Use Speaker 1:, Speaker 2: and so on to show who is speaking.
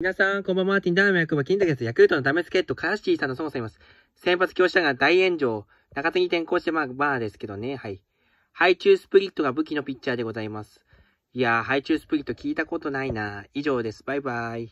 Speaker 1: 皆さん、こんばんは。ティンダーメイクは金田です。ヤクルトのダメスケット、カーシーさんのそもそもいます。先発強者が大炎上。中継ぎ転向してまあ、バーですけどね。はい。ハイチュースプリットが武器のピッチャーでございます。いやー、ハイチュースプリット聞いたことないな。以上です。バイバイ。